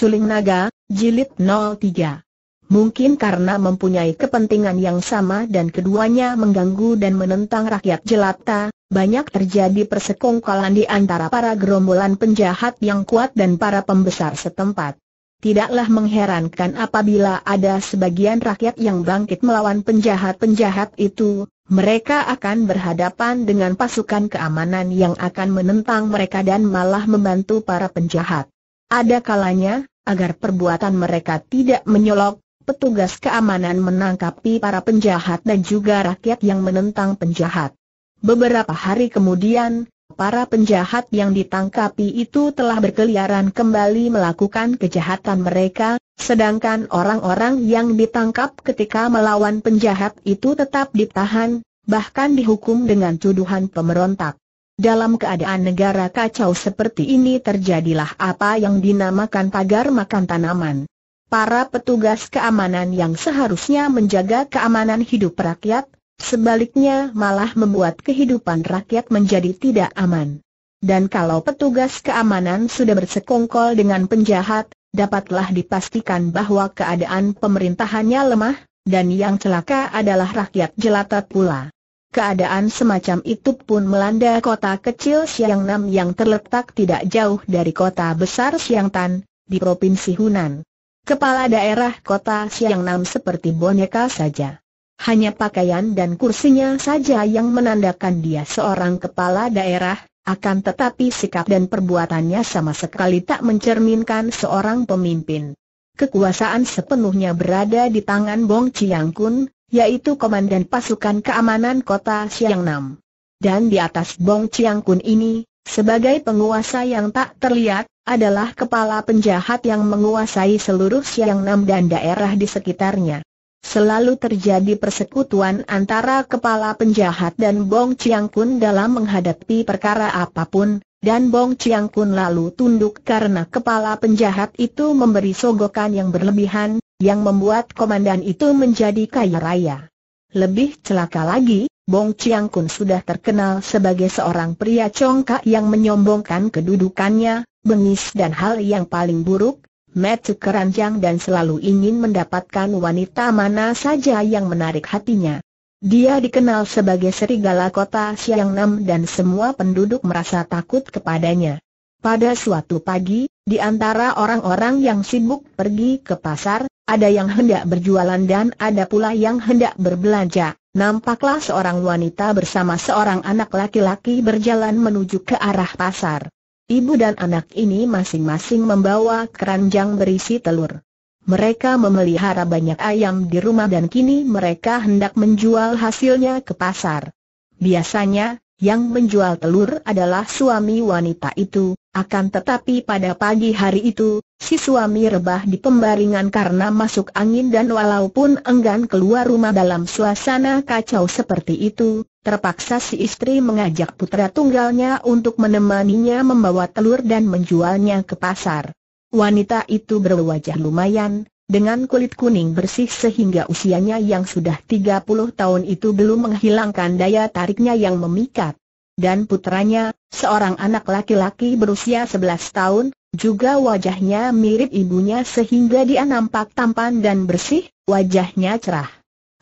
Suling Naga, Jilid 03. Mungkin karena mempunyai kepentingan yang sama dan keduanya mengganggu dan menentang rakyat jelata, banyak terjadi persekongkolan di antara para gerombolan penjahat yang kuat dan para pembesar setempat. Tidaklah mengherankan apabila ada sebagian rakyat yang bangkit melawan penjahat-penjahat itu, mereka akan berhadapan dengan pasukan keamanan yang akan menentang mereka dan malah membantu para penjahat. Ada kalanya, agar perbuatan mereka tidak menyolok, petugas keamanan menangkapi para penjahat dan juga rakyat yang menentang penjahat. Beberapa hari kemudian, para penjahat yang ditangkapi itu telah berkeliaran kembali melakukan kejahatan mereka, sedangkan orang-orang yang ditangkap ketika melawan penjahat itu tetap ditahan, bahkan dihukum dengan tuduhan pemberontak. Dalam keadaan negara kacau seperti ini terjadilah apa yang dinamakan pagar makan tanaman. Para petugas keamanan yang seharusnya menjaga keamanan hidup rakyat, sebaliknya malah membuat kehidupan rakyat menjadi tidak aman. Dan kalau petugas keamanan sudah bersekongkol dengan penjahat, dapatlah dipastikan bahwa keadaan pemerintahannya lemah, dan yang celaka adalah rakyat jelata pula. Keadaan semacam itu pun melanda kota kecil Siang Nam yang terletak tidak jauh dari kota besar Siang Tan, di Provinsi Hunan. Kepala daerah kota Siang Nam seperti boneka saja. Hanya pakaian dan kursinya saja yang menandakan dia seorang kepala daerah, akan tetapi sikap dan perbuatannya sama sekali tak mencerminkan seorang pemimpin. Kekuasaan sepenuhnya berada di tangan Bong Chiang Kun, yaitu Komandan Pasukan Keamanan Kota Siang Dan di atas Bong Chiang Kun ini, sebagai penguasa yang tak terlihat, adalah kepala penjahat yang menguasai seluruh Siang dan daerah di sekitarnya. Selalu terjadi persekutuan antara kepala penjahat dan Bong Chiang Kun dalam menghadapi perkara apapun, dan Bong Chiang Kun lalu tunduk karena kepala penjahat itu memberi sogokan yang berlebihan, yang membuat komandan itu menjadi kaya raya. Lebih celaka lagi, Bong Chiang Kun sudah terkenal sebagai seorang pria congkak yang menyombongkan kedudukannya, bengis dan hal yang paling buruk, metu keranjang dan selalu ingin mendapatkan wanita mana saja yang menarik hatinya. Dia dikenal sebagai serigala kota Siang Nam dan semua penduduk merasa takut kepadanya. Pada suatu pagi, di antara orang-orang yang sibuk pergi ke pasar, ada yang hendak berjualan dan ada pula yang hendak berbelanja. Nampaklah seorang wanita bersama seorang anak laki-laki berjalan menuju ke arah pasar. Ibu dan anak ini masing-masing membawa keranjang berisi telur. Mereka memelihara banyak ayam di rumah dan kini mereka hendak menjual hasilnya ke pasar. Biasanya, yang menjual telur adalah suami wanita itu, akan tetapi pada pagi hari itu, si suami rebah di pembaringan karena masuk angin dan walaupun enggan keluar rumah dalam suasana kacau seperti itu, terpaksa si istri mengajak putra tunggalnya untuk menemaninya membawa telur dan menjualnya ke pasar. Wanita itu berwajah lumayan, dengan kulit kuning bersih sehingga usianya yang sudah 30 tahun itu belum menghilangkan daya tariknya yang memikat. Dan putranya, seorang anak laki-laki berusia 11 tahun, juga wajahnya mirip ibunya sehingga dia nampak tampan dan bersih, wajahnya cerah.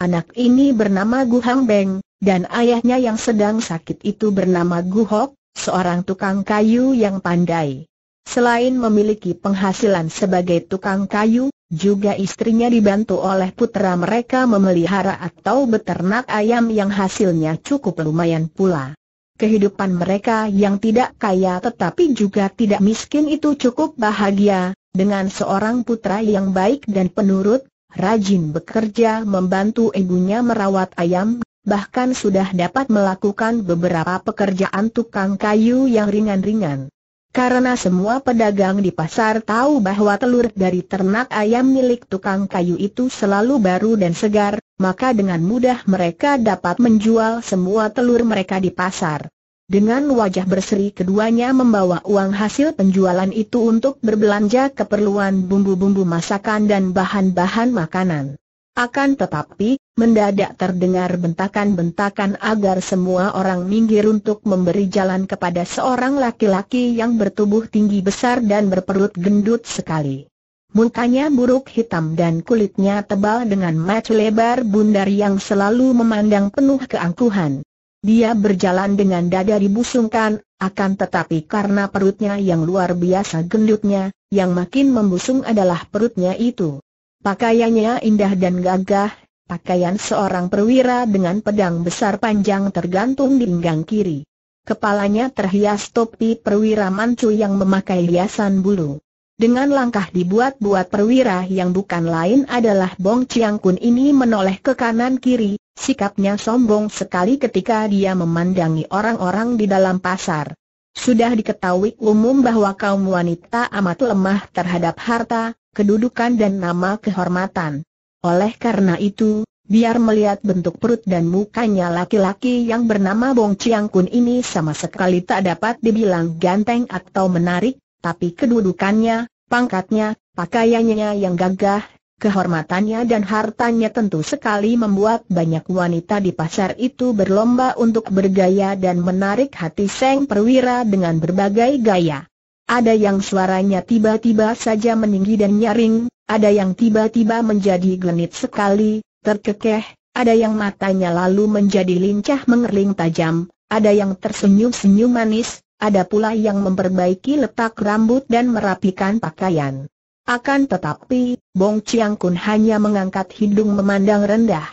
Anak ini bernama Gu Hang Beng, dan ayahnya yang sedang sakit itu bernama Gu Hok, seorang tukang kayu yang pandai. Selain memiliki penghasilan sebagai tukang kayu, juga istrinya dibantu oleh putera mereka memelihara atau beternak ayam yang hasilnya cukup lumayan pula. Kehidupan mereka yang tidak kaya tetapi juga tidak miskin itu cukup bahagia, dengan seorang putra yang baik dan penurut, rajin bekerja membantu ibunya merawat ayam, bahkan sudah dapat melakukan beberapa pekerjaan tukang kayu yang ringan-ringan. Karena semua pedagang di pasar tahu bahwa telur dari ternak ayam milik tukang kayu itu selalu baru dan segar, maka dengan mudah mereka dapat menjual semua telur mereka di pasar. Dengan wajah berseri keduanya membawa uang hasil penjualan itu untuk berbelanja keperluan bumbu-bumbu masakan dan bahan-bahan makanan. Akan tetapi, mendadak terdengar bentakan-bentakan agar semua orang minggir untuk memberi jalan kepada seorang laki-laki yang bertubuh tinggi besar dan berperut gendut sekali. Mukanya buruk hitam dan kulitnya tebal dengan mata lebar bundar yang selalu memandang penuh keangkuhan. Dia berjalan dengan dada dibusungkan, akan tetapi karena perutnya yang luar biasa gendutnya, yang makin membusung adalah perutnya itu. Pakaiannya indah dan gagah, pakaian seorang perwira dengan pedang besar panjang tergantung di pinggang kiri. Kepalanya terhias topi perwira mancu yang memakai hiasan bulu. Dengan langkah dibuat-buat perwira yang bukan lain adalah Bong Chiang Kun ini menoleh ke kanan kiri, sikapnya sombong sekali ketika dia memandangi orang-orang di dalam pasar. Sudah diketahui umum bahwa kaum wanita amat lemah terhadap harta, kedudukan dan nama kehormatan. Oleh karena itu, biar melihat bentuk perut dan mukanya laki-laki yang bernama Bong Chiang Kun ini sama sekali tak dapat dibilang ganteng atau menarik, tapi kedudukannya, pangkatnya, pakaiannya yang gagah, kehormatannya dan hartanya tentu sekali membuat banyak wanita di pasar itu berlomba untuk bergaya dan menarik hati Seng Perwira dengan berbagai gaya. Ada yang suaranya tiba-tiba saja meninggi dan nyaring, ada yang tiba-tiba menjadi genit sekali, terkekeh, ada yang matanya lalu menjadi lincah mengerling tajam, ada yang tersenyum-senyum manis, ada pula yang memperbaiki letak rambut dan merapikan pakaian. Akan tetapi, Bong Chiang Kun hanya mengangkat hidung memandang rendah.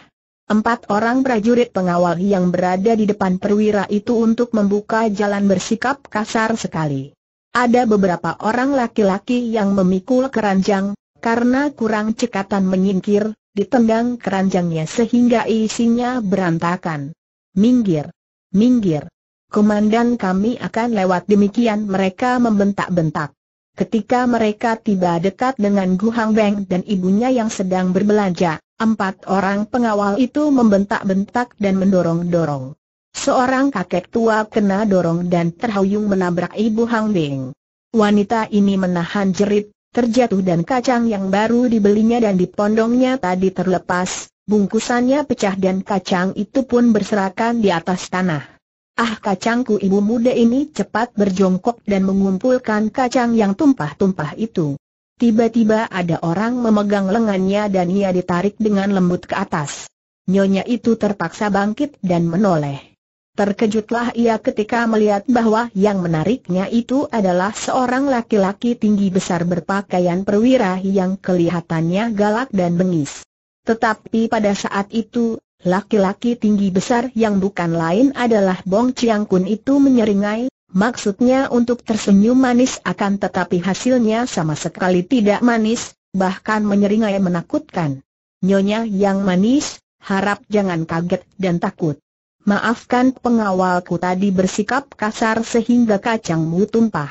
Empat orang prajurit pengawal yang berada di depan perwira itu untuk membuka jalan bersikap kasar sekali. Ada beberapa orang laki-laki yang memikul keranjang, karena kurang cekatan menyingkir, ditendang keranjangnya sehingga isinya berantakan. Minggir! Minggir! Komandan kami akan lewat demikian mereka membentak-bentak. Ketika mereka tiba dekat dengan Gu Hang Beng dan ibunya yang sedang berbelanja, empat orang pengawal itu membentak-bentak dan mendorong-dorong. Seorang kakek tua kena dorong dan terhuyung menabrak ibu Hang Bing. Wanita ini menahan jerit, terjatuh dan kacang yang baru dibelinya dan dipondongnya tadi terlepas, bungkusannya pecah dan kacang itu pun berserakan di atas tanah. Ah kacangku ibu muda ini cepat berjongkok dan mengumpulkan kacang yang tumpah-tumpah itu. Tiba-tiba ada orang memegang lengannya dan ia ditarik dengan lembut ke atas. Nyonya itu terpaksa bangkit dan menoleh. Terkejutlah ia ketika melihat bahwa yang menariknya itu adalah seorang laki-laki tinggi besar berpakaian perwira yang kelihatannya galak dan bengis. Tetapi pada saat itu, laki-laki tinggi besar yang bukan lain adalah Bong Chiang Kun itu menyeringai, maksudnya untuk tersenyum manis akan tetapi hasilnya sama sekali tidak manis, bahkan menyeringai menakutkan. Nyonya yang manis, harap jangan kaget dan takut. Maafkan pengawalku tadi bersikap kasar sehingga kacangmu tumpah.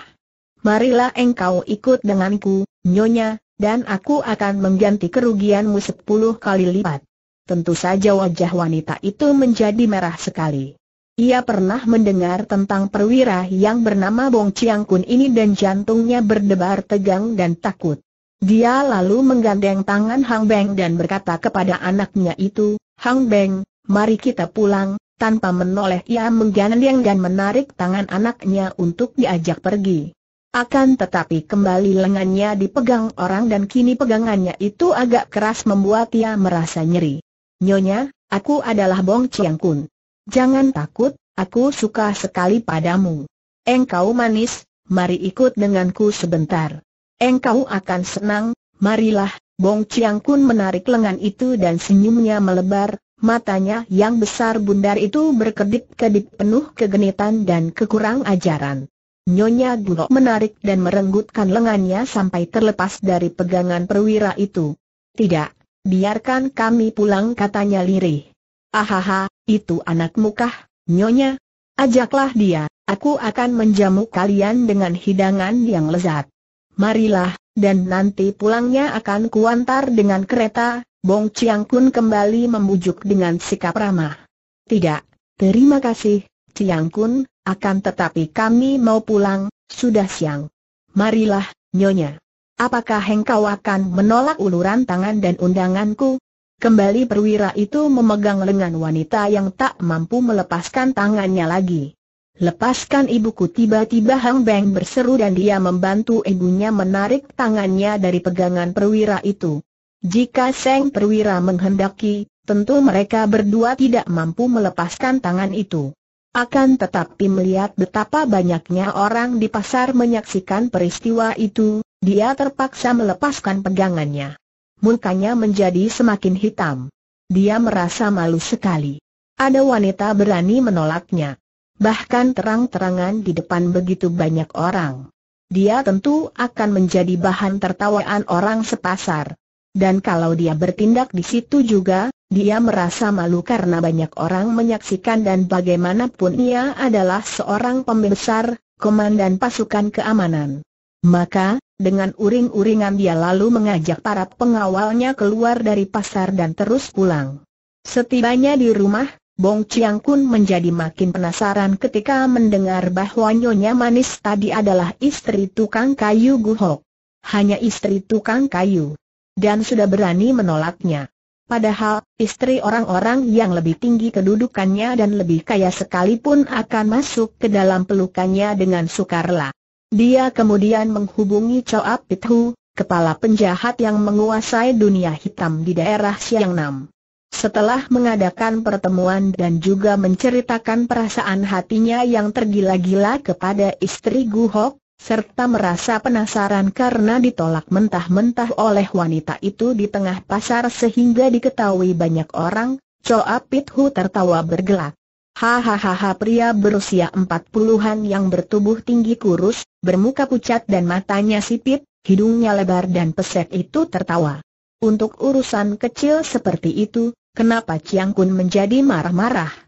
Marilah engkau ikut denganku, Nyonya, dan aku akan mengganti kerugianmu sepuluh kali lipat. Tentu saja wajah wanita itu menjadi merah sekali. Ia pernah mendengar tentang perwira yang bernama Bong Chiang Kun ini dan jantungnya berdebar tegang dan takut. Dia lalu menggandeng tangan Hang Beng dan berkata kepada anaknya itu, Hang Beng, mari kita pulang, tanpa menoleh ia menggandeng dan menarik tangan anaknya untuk diajak pergi. Akan tetapi kembali lengannya dipegang orang dan kini pegangannya itu agak keras membuat ia merasa nyeri. Nyonya, aku adalah Bong Chiang Kun. Jangan takut, aku suka sekali padamu. Engkau manis, mari ikut denganku sebentar. Engkau akan senang, marilah, Bong Chiang Kun menarik lengan itu dan senyumnya melebar, Matanya yang besar bundar itu berkedip-kedip penuh kegenitan dan kekurang ajaran. Nyonya Gulo menarik dan merenggutkan lengannya sampai terlepas dari pegangan perwira itu. Tidak, biarkan kami pulang katanya lirih. Ahaha, itu anak mukah, Nyonya? Ajaklah dia, aku akan menjamu kalian dengan hidangan yang lezat. Marilah, dan nanti pulangnya akan kuantar dengan kereta, Bong Chiang Kun kembali membujuk dengan sikap ramah. Tidak, terima kasih, Chiang Kun, akan tetapi kami mau pulang, sudah siang. Marilah, Nyonya. Apakah engkau akan menolak uluran tangan dan undanganku? Kembali perwira itu memegang lengan wanita yang tak mampu melepaskan tangannya lagi. Lepaskan ibuku tiba-tiba Hang Beng berseru dan dia membantu ibunya menarik tangannya dari pegangan perwira itu. Jika Seng Perwira menghendaki, tentu mereka berdua tidak mampu melepaskan tangan itu. Akan tetapi melihat betapa banyaknya orang di pasar menyaksikan peristiwa itu, dia terpaksa melepaskan pegangannya. Mukanya menjadi semakin hitam. Dia merasa malu sekali. Ada wanita berani menolaknya. Bahkan terang-terangan di depan begitu banyak orang. Dia tentu akan menjadi bahan tertawaan orang sepasar. Dan kalau dia bertindak di situ juga, dia merasa malu karena banyak orang menyaksikan dan bagaimanapun ia adalah seorang pembesar, komandan pasukan keamanan. Maka, dengan uring-uringan dia lalu mengajak para pengawalnya keluar dari pasar dan terus pulang. Setibanya di rumah, Bong Chiang Kun menjadi makin penasaran ketika mendengar bahwa Nyonya Manis tadi adalah istri tukang kayu Guhok. Hanya istri tukang kayu dan sudah berani menolaknya. Padahal, istri orang-orang yang lebih tinggi kedudukannya dan lebih kaya sekalipun akan masuk ke dalam pelukannya dengan sukarela. Dia kemudian menghubungi Choa Pithu, kepala penjahat yang menguasai dunia hitam di daerah Siang Nam. Setelah mengadakan pertemuan dan juga menceritakan perasaan hatinya yang tergila-gila kepada istri Guhok, serta merasa penasaran karena ditolak mentah-mentah oleh wanita itu di tengah pasar sehingga diketahui banyak orang, Choa Pit tertawa bergelak. Hahaha pria berusia empat puluhan yang bertubuh tinggi kurus, bermuka pucat dan matanya sipit, hidungnya lebar dan pesek itu tertawa. Untuk urusan kecil seperti itu, kenapa Chiang Kun menjadi marah-marah?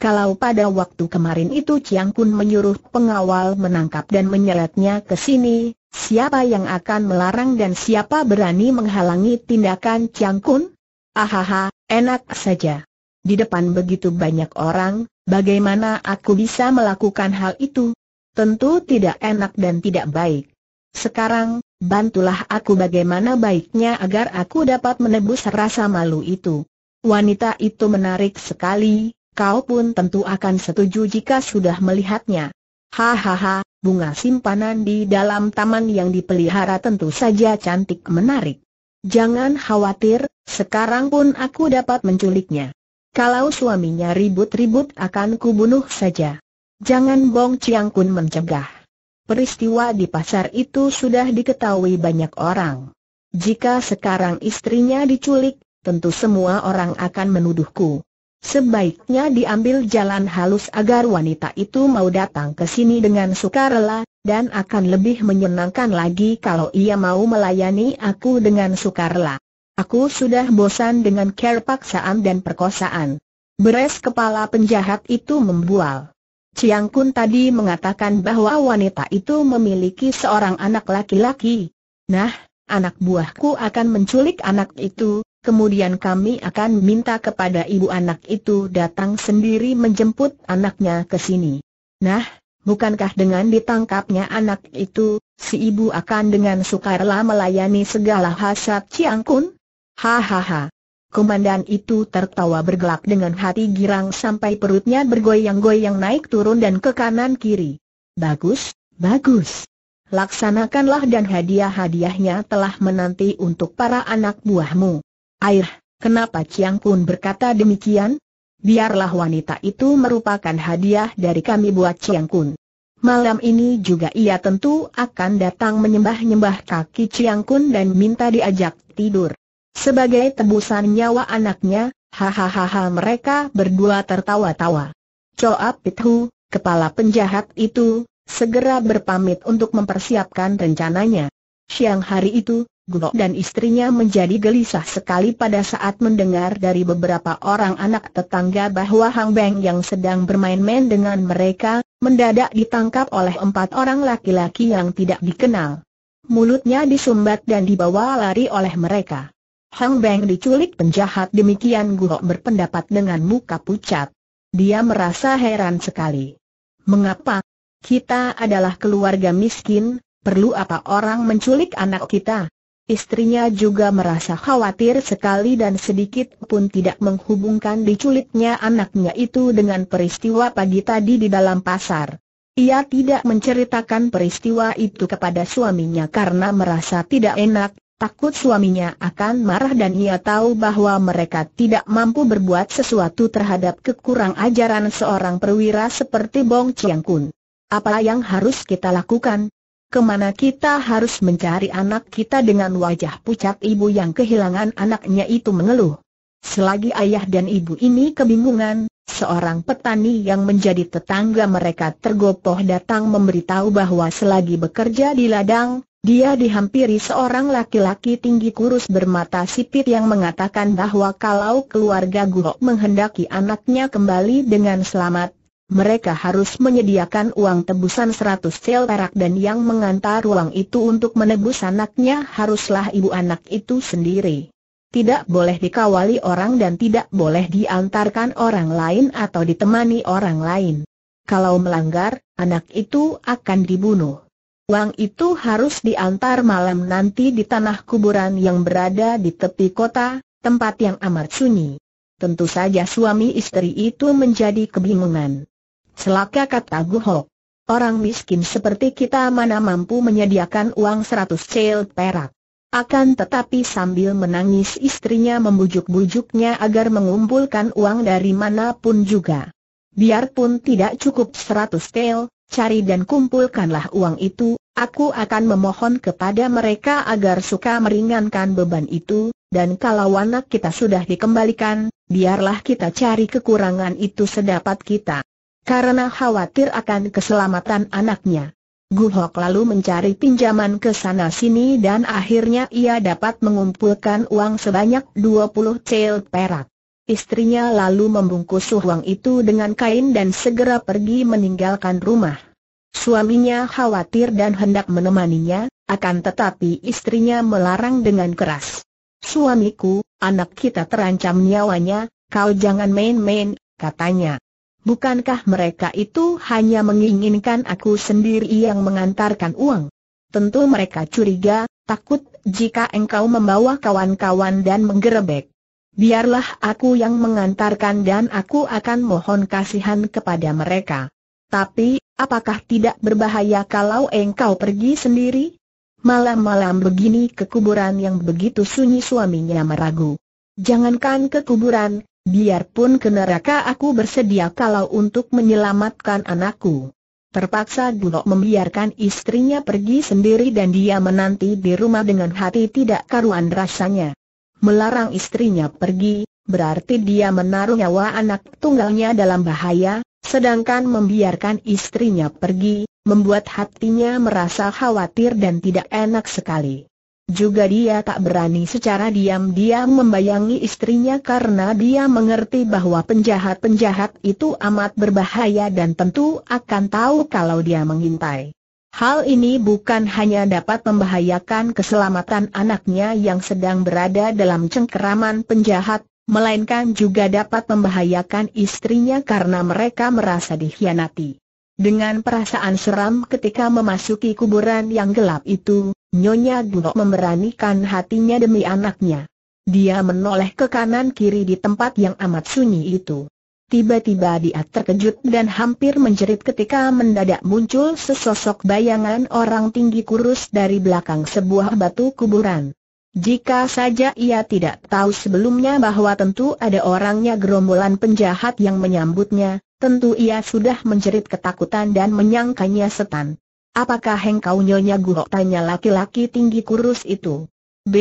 Kalau pada waktu kemarin itu Chiang Kun menyuruh pengawal menangkap dan menyeretnya ke sini, siapa yang akan melarang dan siapa berani menghalangi tindakan Chiang Kun? Ahaha, enak saja. Di depan begitu banyak orang, bagaimana aku bisa melakukan hal itu? Tentu tidak enak dan tidak baik. Sekarang, bantulah aku bagaimana baiknya agar aku dapat menebus rasa malu itu. Wanita itu menarik sekali, kau pun tentu akan setuju jika sudah melihatnya. Hahaha, bunga simpanan di dalam taman yang dipelihara tentu saja cantik menarik. Jangan khawatir, sekarang pun aku dapat menculiknya. Kalau suaminya ribut-ribut akan kubunuh saja. Jangan Bong Chiang Kun mencegah. Peristiwa di pasar itu sudah diketahui banyak orang. Jika sekarang istrinya diculik, tentu semua orang akan menuduhku. Sebaiknya diambil jalan halus agar wanita itu mau datang ke sini dengan sukarela, dan akan lebih menyenangkan lagi kalau ia mau melayani aku dengan sukarela. Aku sudah bosan dengan care paksaan dan perkosaan. Beres kepala penjahat itu membual. Ciang Kun tadi mengatakan bahwa wanita itu memiliki seorang anak laki-laki. Nah, anak buahku akan menculik anak itu, Kemudian kami akan minta kepada ibu anak itu datang sendiri menjemput anaknya ke sini. Nah, bukankah dengan ditangkapnya anak itu, si ibu akan dengan sukarela melayani segala hasrat Ciangkun? Hahaha. Komandan itu tertawa bergelak dengan hati girang sampai perutnya bergoyang-goyang naik turun dan ke kanan kiri. Bagus, bagus. Laksanakanlah dan hadiah-hadiahnya telah menanti untuk para anak buahmu. Air, kenapa Chiang Kun berkata demikian? Biarlah wanita itu merupakan hadiah dari kami buat Chiang Kun. Malam ini juga ia tentu akan datang menyembah-nyembah kaki Chiang Kun dan minta diajak tidur. Sebagai tebusan nyawa anaknya, hahaha mereka berdua tertawa-tawa. Choa Pithu, kepala penjahat itu, segera berpamit untuk mempersiapkan rencananya. Siang hari itu, Gurok dan istrinya menjadi gelisah sekali pada saat mendengar dari beberapa orang anak tetangga bahwa Hang Beng yang sedang bermain-main dengan mereka, mendadak ditangkap oleh empat orang laki-laki yang tidak dikenal. Mulutnya disumbat dan dibawa lari oleh mereka. Hang Beng diculik penjahat demikian Gurok berpendapat dengan muka pucat. Dia merasa heran sekali. Mengapa? Kita adalah keluarga miskin, perlu apa orang menculik anak kita? Istrinya juga merasa khawatir sekali dan sedikit pun tidak menghubungkan diculiknya anaknya itu dengan peristiwa pagi tadi di dalam pasar. Ia tidak menceritakan peristiwa itu kepada suaminya karena merasa tidak enak, takut suaminya akan marah dan ia tahu bahwa mereka tidak mampu berbuat sesuatu terhadap kekurang ajaran seorang perwira seperti Bong Chiang Kun. Apa yang harus kita lakukan? kemana kita harus mencari anak kita dengan wajah pucat ibu yang kehilangan anaknya itu mengeluh. Selagi ayah dan ibu ini kebingungan, seorang petani yang menjadi tetangga mereka tergopoh datang memberitahu bahwa selagi bekerja di ladang, dia dihampiri seorang laki-laki tinggi kurus bermata sipit yang mengatakan bahwa kalau keluarga Guho menghendaki anaknya kembali dengan selamat, mereka harus menyediakan uang tebusan 100 sel perak dan yang mengantar uang itu untuk menebus anaknya haruslah ibu anak itu sendiri. Tidak boleh dikawali orang dan tidak boleh diantarkan orang lain atau ditemani orang lain. Kalau melanggar, anak itu akan dibunuh. Uang itu harus diantar malam nanti di tanah kuburan yang berada di tepi kota, tempat yang amat sunyi. Tentu saja suami istri itu menjadi kebingungan. Celaka kata Guho. Orang miskin seperti kita mana mampu menyediakan uang seratus cel perak. Akan tetapi sambil menangis istrinya membujuk-bujuknya agar mengumpulkan uang dari manapun juga. Biarpun tidak cukup seratus tel, cari dan kumpulkanlah uang itu, aku akan memohon kepada mereka agar suka meringankan beban itu, dan kalau anak kita sudah dikembalikan, biarlah kita cari kekurangan itu sedapat kita. Karena khawatir akan keselamatan anaknya. Guhok lalu mencari pinjaman ke sana sini dan akhirnya ia dapat mengumpulkan uang sebanyak 20 cel perak. Istrinya lalu membungkus uang itu dengan kain dan segera pergi meninggalkan rumah. Suaminya khawatir dan hendak menemaninya, akan tetapi istrinya melarang dengan keras. Suamiku, anak kita terancam nyawanya, kau jangan main-main, katanya. Bukankah mereka itu hanya menginginkan aku sendiri yang mengantarkan uang? Tentu mereka curiga, takut jika engkau membawa kawan-kawan dan menggerebek. Biarlah aku yang mengantarkan dan aku akan mohon kasihan kepada mereka. Tapi, apakah tidak berbahaya kalau engkau pergi sendiri? Malam-malam begini ke kuburan yang begitu sunyi suaminya meragu. Jangankan ke kuburan, Biarpun ke neraka aku bersedia kalau untuk menyelamatkan anakku. Terpaksa Gulok membiarkan istrinya pergi sendiri dan dia menanti di rumah dengan hati tidak karuan rasanya. Melarang istrinya pergi, berarti dia menaruh nyawa anak tunggalnya dalam bahaya, sedangkan membiarkan istrinya pergi, membuat hatinya merasa khawatir dan tidak enak sekali. Juga dia tak berani secara diam-diam membayangi istrinya karena dia mengerti bahwa penjahat-penjahat itu amat berbahaya dan tentu akan tahu kalau dia mengintai. Hal ini bukan hanya dapat membahayakan keselamatan anaknya yang sedang berada dalam cengkeraman penjahat, melainkan juga dapat membahayakan istrinya karena mereka merasa dikhianati. Dengan perasaan seram ketika memasuki kuburan yang gelap itu, Nyonya Dudok memberanikan hatinya demi anaknya. Dia menoleh ke kanan kiri di tempat yang amat sunyi itu. Tiba-tiba dia terkejut dan hampir menjerit ketika mendadak muncul sesosok bayangan orang tinggi kurus dari belakang sebuah batu kuburan. Jika saja ia tidak tahu sebelumnya bahwa tentu ada orangnya gerombolan penjahat yang menyambutnya, tentu ia sudah menjerit ketakutan dan menyangkanya setan. Apakah engkau nyonya guhok Tanya laki-laki tinggi kurus itu. B.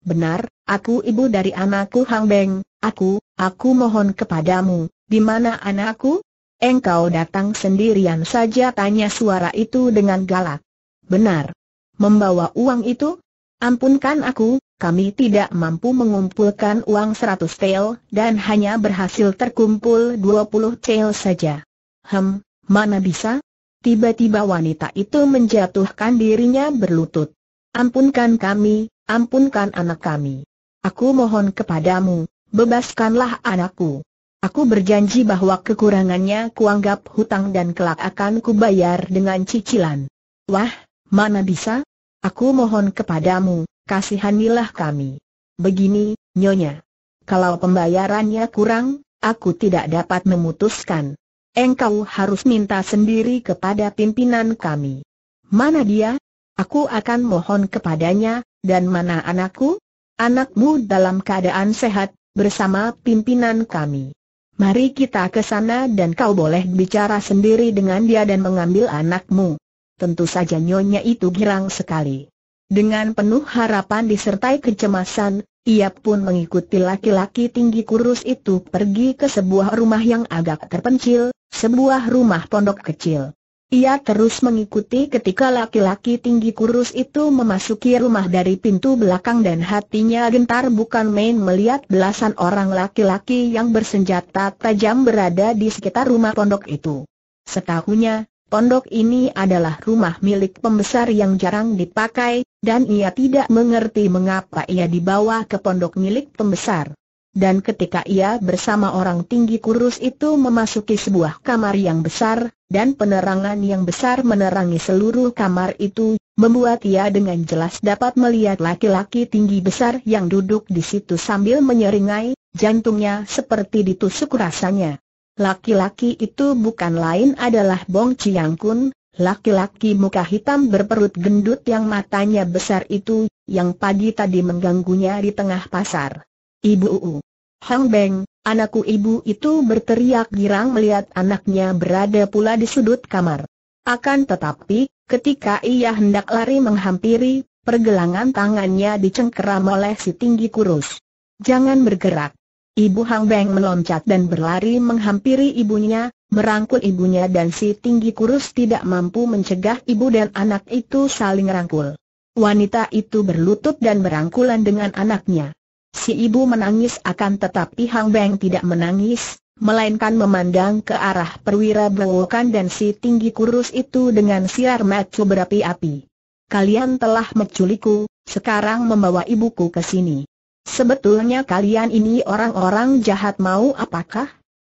Benar, aku ibu dari anakku Hang Beng, aku, aku mohon kepadamu, di mana anakku? Engkau datang sendirian saja tanya suara itu dengan galak. Benar. Membawa uang itu? Ampunkan aku, kami tidak mampu mengumpulkan uang seratus tel, dan hanya berhasil terkumpul dua puluh tel saja. Hem, mana bisa? Tiba-tiba wanita itu menjatuhkan dirinya berlutut. Ampunkan kami, ampunkan anak kami. Aku mohon kepadamu, bebaskanlah anakku. Aku berjanji bahwa kekurangannya kuanggap hutang dan kelak akan kubayar dengan cicilan. Wah, mana bisa? Aku mohon kepadamu, kasihanilah kami. Begini, Nyonya. Kalau pembayarannya kurang, aku tidak dapat memutuskan engkau harus minta sendiri kepada pimpinan kami. Mana dia? Aku akan mohon kepadanya, dan mana anakku? Anakmu dalam keadaan sehat, bersama pimpinan kami. Mari kita ke sana dan kau boleh bicara sendiri dengan dia dan mengambil anakmu. Tentu saja nyonya itu girang sekali. Dengan penuh harapan disertai kecemasan, ia pun mengikuti laki-laki tinggi kurus itu pergi ke sebuah rumah yang agak terpencil, sebuah rumah pondok kecil. Ia terus mengikuti ketika laki-laki tinggi kurus itu memasuki rumah dari pintu belakang dan hatinya gentar bukan main melihat belasan orang laki-laki yang bersenjata tajam berada di sekitar rumah pondok itu. Setahunya, pondok ini adalah rumah milik pembesar yang jarang dipakai, dan ia tidak mengerti mengapa ia dibawa ke pondok milik pembesar. Dan ketika ia bersama orang tinggi kurus itu memasuki sebuah kamar yang besar, dan penerangan yang besar menerangi seluruh kamar itu, membuat ia dengan jelas dapat melihat laki-laki tinggi besar yang duduk di situ sambil menyeringai, jantungnya seperti ditusuk rasanya. Laki-laki itu bukan lain adalah Bong Chiang Kun, laki-laki muka hitam berperut gendut yang matanya besar itu, yang pagi tadi mengganggunya di tengah pasar. Ibu Uu. Hang Beng, anakku ibu itu berteriak girang melihat anaknya berada pula di sudut kamar. Akan tetapi, ketika ia hendak lari menghampiri, pergelangan tangannya dicengkeram oleh si tinggi kurus. Jangan bergerak. Ibu Hang Beng meloncat dan berlari menghampiri ibunya, merangkul ibunya dan si tinggi kurus tidak mampu mencegah ibu dan anak itu saling rangkul. Wanita itu berlutut dan berangkulan dengan anaknya. Si ibu menangis akan tetapi Hang Beng tidak menangis, melainkan memandang ke arah perwira bewokan dan si tinggi kurus itu dengan siar mata berapi-api. Kalian telah menculikku, sekarang membawa ibuku ke sini. Sebetulnya kalian ini orang-orang jahat mau apakah?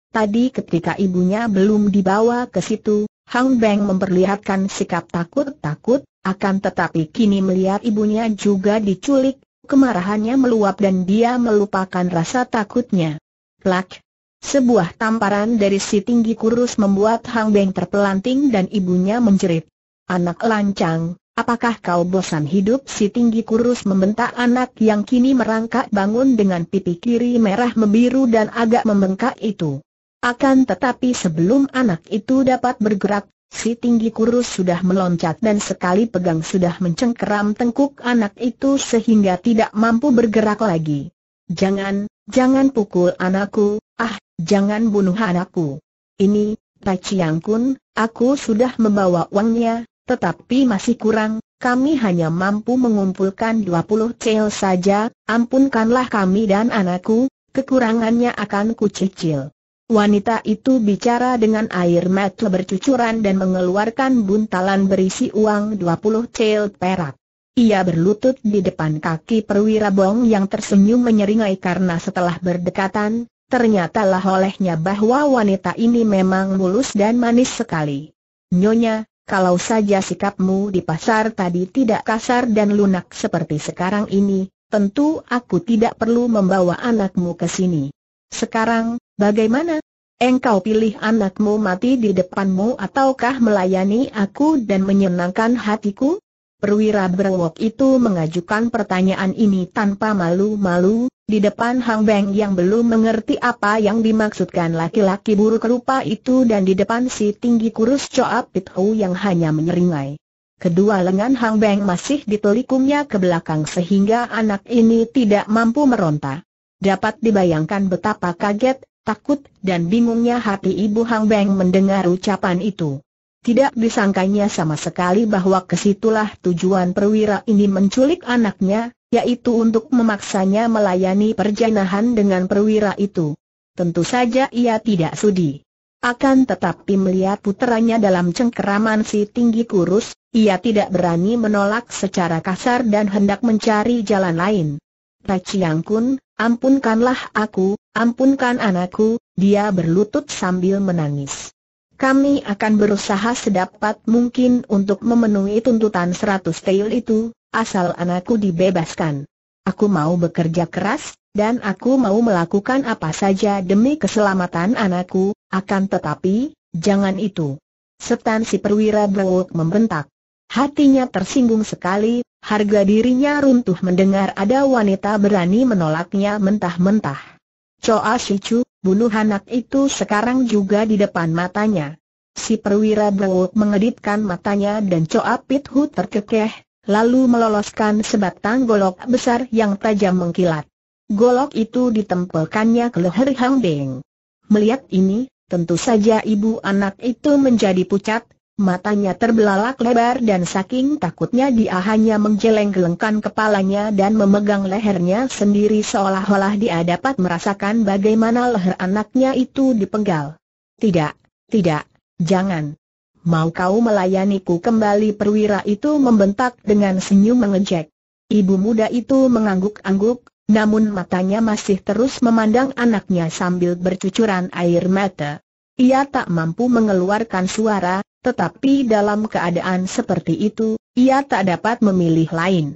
Tadi ketika ibunya belum dibawa ke situ, Hang Beng memperlihatkan sikap takut-takut, akan tetapi kini melihat ibunya juga diculik, kemarahannya meluap dan dia melupakan rasa takutnya. Plak! Sebuah tamparan dari si tinggi kurus membuat Hang Beng terpelanting dan ibunya menjerit. Anak lancang, apakah kau bosan hidup? Si tinggi kurus membentak anak yang kini merangkak bangun dengan pipi kiri merah membiru dan agak membengkak itu. Akan tetapi sebelum anak itu dapat bergerak, Si tinggi kurus sudah meloncat dan sekali pegang sudah mencengkeram tengkuk anak itu sehingga tidak mampu bergerak lagi. Jangan, jangan pukul anakku, ah, jangan bunuh anakku. Ini, Pak Chiang Kun, aku sudah membawa uangnya, tetapi masih kurang, kami hanya mampu mengumpulkan 20 cel saja, ampunkanlah kami dan anakku, kekurangannya akan kucicil. Wanita itu bicara dengan air mata bercucuran dan mengeluarkan buntalan berisi uang 20 cel perak. Ia berlutut di depan kaki perwira bong yang tersenyum menyeringai karena setelah berdekatan, ternyatalah olehnya bahwa wanita ini memang mulus dan manis sekali. Nyonya, kalau saja sikapmu di pasar tadi tidak kasar dan lunak seperti sekarang ini, tentu aku tidak perlu membawa anakmu ke sini. Sekarang, Bagaimana? Engkau pilih anakmu mati di depanmu ataukah melayani aku dan menyenangkan hatiku? Perwira berwok itu mengajukan pertanyaan ini tanpa malu-malu, di depan Hang Beng yang belum mengerti apa yang dimaksudkan laki-laki buruk rupa itu dan di depan si tinggi kurus Choa Pit Ho yang hanya menyeringai. Kedua lengan Hang Beng masih ditelikumnya ke belakang sehingga anak ini tidak mampu meronta. Dapat dibayangkan betapa kaget Takut dan bingungnya hati Ibu Hang Beng mendengar ucapan itu. Tidak disangkanya sama sekali bahwa kesitulah tujuan perwira ini menculik anaknya, yaitu untuk memaksanya melayani perjanahan dengan perwira itu. Tentu saja ia tidak sudi. Akan tetapi melihat putranya dalam cengkeraman si tinggi kurus, ia tidak berani menolak secara kasar dan hendak mencari jalan lain. Raciang Kun, ampunkanlah aku, ampunkan anakku, dia berlutut sambil menangis. Kami akan berusaha sedapat mungkin untuk memenuhi tuntutan seratus tail itu, asal anakku dibebaskan. Aku mau bekerja keras, dan aku mau melakukan apa saja demi keselamatan anakku, akan tetapi, jangan itu. Setan si perwira berwuk membentak. Hatinya tersinggung sekali, Harga dirinya runtuh mendengar ada wanita berani menolaknya mentah-mentah. Coa Sicu, bunuh anak itu sekarang juga di depan matanya. Si perwira Bowo mengedipkan matanya dan coa Pit Hu terkekeh, lalu meloloskan sebatang golok besar yang tajam mengkilat. Golok itu ditempelkannya ke leher Hang Deng. Melihat ini, tentu saja ibu anak itu menjadi pucat, matanya terbelalak lebar dan saking takutnya dia hanya menggeleng-gelengkan kepalanya dan memegang lehernya sendiri seolah-olah dia dapat merasakan bagaimana leher anaknya itu dipenggal. Tidak, tidak, jangan. Mau kau melayaniku kembali perwira itu membentak dengan senyum mengejek. Ibu muda itu mengangguk-angguk, namun matanya masih terus memandang anaknya sambil bercucuran air mata. Ia tak mampu mengeluarkan suara, tetapi dalam keadaan seperti itu, ia tak dapat memilih lain.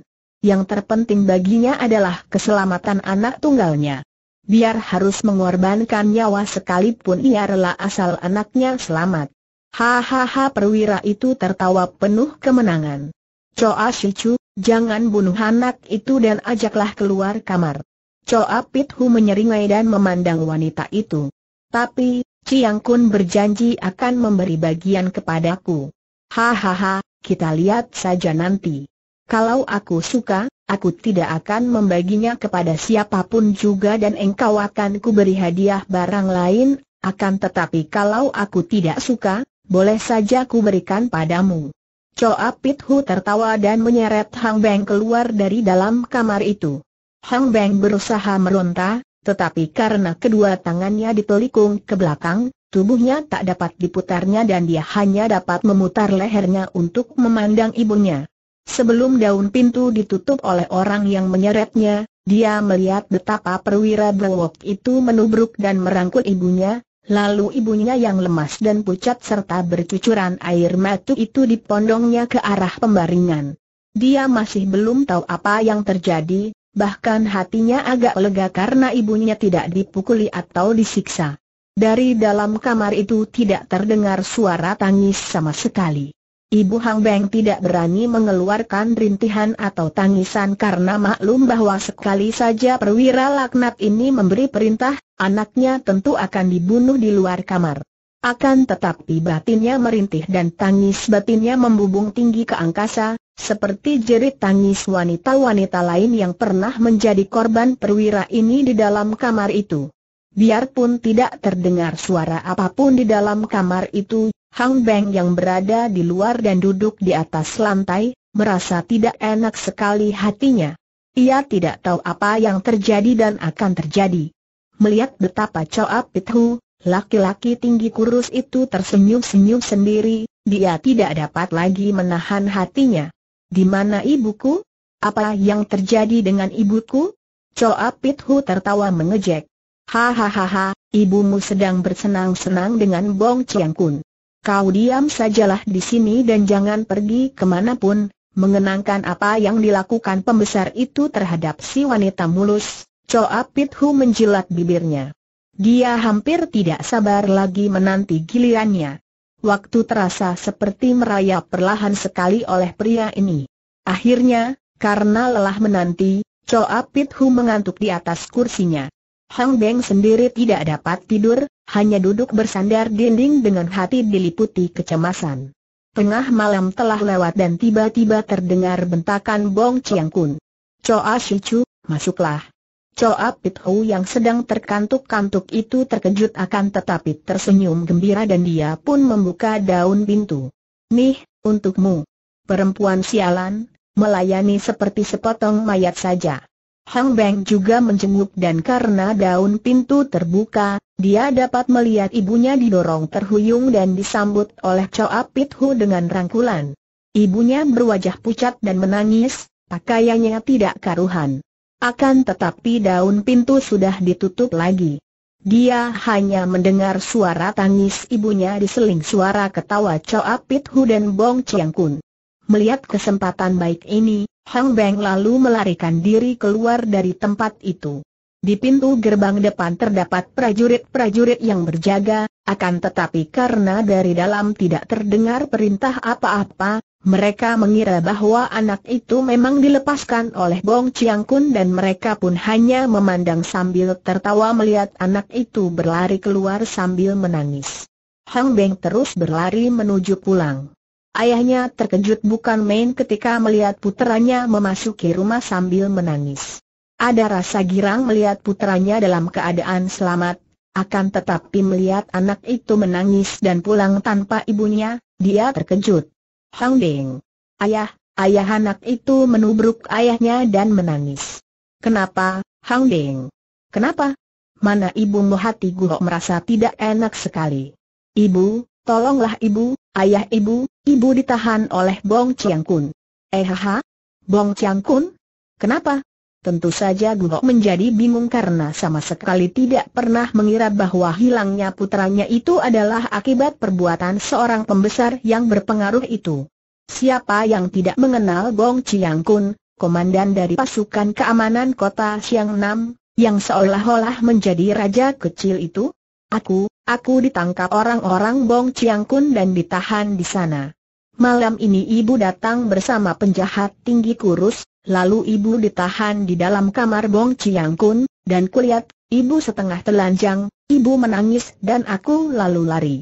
Yang terpenting baginya adalah keselamatan anak tunggalnya. Biar harus mengorbankan nyawa sekalipun ia rela asal anaknya selamat. Hahaha perwira itu tertawa penuh kemenangan. Choa Shichu, jangan bunuh anak itu dan ajaklah keluar kamar. Choa Pithu menyeringai dan memandang wanita itu. Tapi, Chiang Kun berjanji akan memberi bagian kepadaku. Hahaha, kita lihat saja nanti. Kalau aku suka, aku tidak akan membaginya kepada siapapun juga dan engkau akan kuberi hadiah barang lain, akan tetapi kalau aku tidak suka, boleh saja ku berikan padamu. Choa Pit Hu tertawa dan menyeret Hang Beng keluar dari dalam kamar itu. Hang Beng berusaha meronta, tetapi karena kedua tangannya ditelikung ke belakang, tubuhnya tak dapat diputarnya dan dia hanya dapat memutar lehernya untuk memandang ibunya. Sebelum daun pintu ditutup oleh orang yang menyeretnya, dia melihat betapa perwira Bowok itu menubruk dan merangkul ibunya, lalu ibunya yang lemas dan pucat serta bercucuran air mata itu dipondongnya ke arah pembaringan. Dia masih belum tahu apa yang terjadi, bahkan hatinya agak lega karena ibunya tidak dipukuli atau disiksa. Dari dalam kamar itu tidak terdengar suara tangis sama sekali. Ibu Hang Beng tidak berani mengeluarkan rintihan atau tangisan karena maklum bahwa sekali saja perwira laknat ini memberi perintah, anaknya tentu akan dibunuh di luar kamar. Akan tetapi batinnya merintih dan tangis batinnya membubung tinggi ke angkasa, seperti jerit tangis wanita-wanita lain yang pernah menjadi korban perwira ini di dalam kamar itu. Biarpun tidak terdengar suara apapun di dalam kamar itu, Hang Beng yang berada di luar dan duduk di atas lantai, merasa tidak enak sekali hatinya. Ia tidak tahu apa yang terjadi dan akan terjadi. Melihat betapa Choa Pithu, laki-laki tinggi kurus itu tersenyum-senyum sendiri, dia tidak dapat lagi menahan hatinya. Di mana ibuku? Apa yang terjadi dengan ibuku? Choa Pit tertawa mengejek. Hahaha, ibumu sedang bersenang-senang dengan Bong Chiang Kun. Kau diam sajalah di sini dan jangan pergi kemanapun, mengenangkan apa yang dilakukan pembesar itu terhadap si wanita mulus. Choa Pit Hu menjilat bibirnya. Dia hampir tidak sabar lagi menanti gilirannya. Waktu terasa seperti merayap perlahan sekali oleh pria ini. Akhirnya, karena lelah menanti, Choa Pit Hu mengantuk di atas kursinya. Hang Beng sendiri tidak dapat tidur, hanya duduk bersandar dinding dengan hati diliputi kecemasan. Tengah malam telah lewat dan tiba-tiba terdengar bentakan Bong Chiang Kun. Choa Shichu, masuklah. Coa Hu yang sedang terkantuk-kantuk itu terkejut akan tetapi tersenyum gembira dan dia pun membuka daun pintu. Nih, untukmu. Perempuan sialan, melayani seperti sepotong mayat saja. Hang Beng juga menjenguk dan karena daun pintu terbuka, dia dapat melihat ibunya didorong terhuyung dan disambut oleh Coa Hu dengan rangkulan. Ibunya berwajah pucat dan menangis, pakaiannya tidak karuhan. Akan tetapi daun pintu sudah ditutup lagi. Dia hanya mendengar suara tangis ibunya diseling suara ketawa Choa Pit Hu dan Bong Chiang Kun. Melihat kesempatan baik ini, Hang Beng lalu melarikan diri keluar dari tempat itu. Di pintu gerbang depan terdapat prajurit-prajurit yang berjaga, akan tetapi karena dari dalam tidak terdengar perintah apa-apa, mereka mengira bahwa anak itu memang dilepaskan oleh Bong Chiang Kun dan mereka pun hanya memandang sambil tertawa melihat anak itu berlari keluar sambil menangis. Hang Beng terus berlari menuju pulang. Ayahnya terkejut bukan main ketika melihat putranya memasuki rumah sambil menangis. Ada rasa girang melihat putranya dalam keadaan selamat, akan tetapi melihat anak itu menangis dan pulang tanpa ibunya, dia terkejut. Hang Ding. Ayah, ayah anak itu menubruk ayahnya dan menangis. Kenapa, Hang Ding? Kenapa? Mana ibumu hati Guok merasa tidak enak sekali. Ibu, tolonglah ibu, ayah ibu, ibu ditahan oleh Bong Chiang Kun. Eh ha, Bong Chiang Kun? Kenapa? Tentu saja Guo menjadi bingung karena sama sekali tidak pernah mengira bahwa hilangnya putranya itu adalah akibat perbuatan seorang pembesar yang berpengaruh itu. Siapa yang tidak mengenal Gong Chiang Kun, komandan dari pasukan keamanan kota Siang Nam, yang seolah-olah menjadi raja kecil itu? Aku, aku ditangkap orang-orang Gong Chiang Kun dan ditahan di sana. Malam ini ibu datang bersama penjahat tinggi kurus, Lalu ibu ditahan di dalam kamar Bong Chiang Kun, dan kulihat, ibu setengah telanjang, ibu menangis dan aku lalu lari.